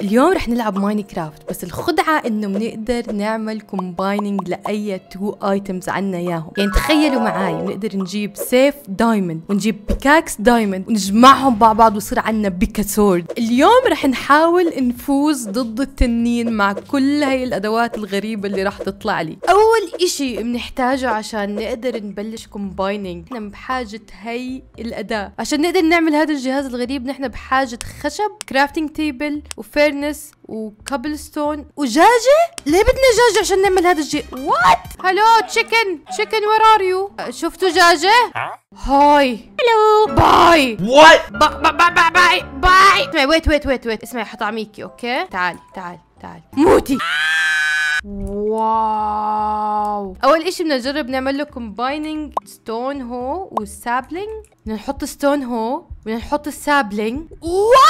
اليوم رح نلعب ماين كرافت بس الخدعة انه بنقدر نعمل كومبايننج لأي تو ايتمز عنا ياهم يعني تخيلوا معاي بنقدر نجيب سيف دايموند ونجيب بيكاكس دايموند ونجمعهم مع بعض ويصير عنا بيكا سورد اليوم رح نحاول نفوز ضد التنين مع كل هاي الادوات الغريبة اللي رح تطلع لي اول اشي بنحتاجه عشان نقدر نبلش كومبايننج نحن بحاجة هاي الاداة عشان نقدر نعمل هذا الجهاز الغريب نحن بحاجة خشب كرافتنج تيبل وفير فيرنس وكابل ستون وجاجة ليه بدنا جاجة عشان نعمل هذا الشيء وات هلو تشيكن تشيكن وير ار يو شفتوا جاجة هاي هلو باي وات باي باي باي اسمعي ويت ويت ويت ويت اسمعي حطعميكي اوكي تعالي تعالي تعالي موتي واو اول اشي بدنا نجرب نعمل له كومبايننج ستون هو والسابلينج بدنا نحط ستون هو بدنا نحط السابلينج واو